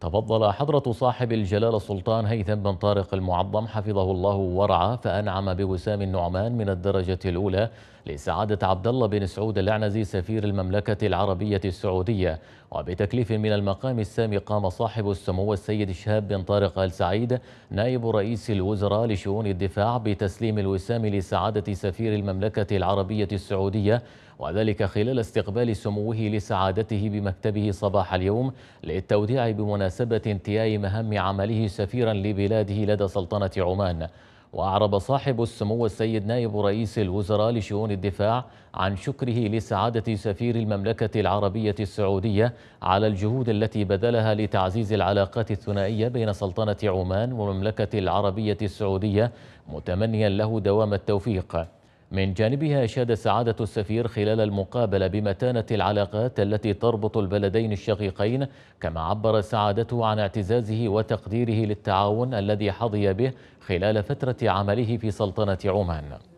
تفضل حضرة صاحب الجلالة السلطان هيثم بن طارق المعظم حفظه الله ورعاه فأنعم بوسام النعمان من الدرجة الأولى لسعادة عبد الله بن سعود العنزي سفير المملكة العربية السعودية وبتكليف من المقام السامي قام صاحب السمو السيد شهاب بن طارق آل سعيد نائب رئيس الوزراء لشؤون الدفاع بتسليم الوسام لسعادة سفير المملكة العربية السعودية وذلك خلال استقبال سموه لسعادته بمكتبه صباح اليوم للتوديع بمناسبة بمناسبة انتهاء مهام عمله سفيرا لبلاده لدى سلطنة عمان وأعرب صاحب السمو السيد نائب رئيس الوزراء لشؤون الدفاع عن شكره لسعادة سفير المملكة العربية السعودية على الجهود التي بذلها لتعزيز العلاقات الثنائية بين سلطنة عمان والمملكة العربية السعودية متمنيا له دوام التوفيق من جانبها أشاد سعادة السفير خلال المقابلة بمتانة العلاقات التي تربط البلدين الشقيقين كما عبر سعادته عن اعتزازه وتقديره للتعاون الذي حظي به خلال فترة عمله في سلطنة عمان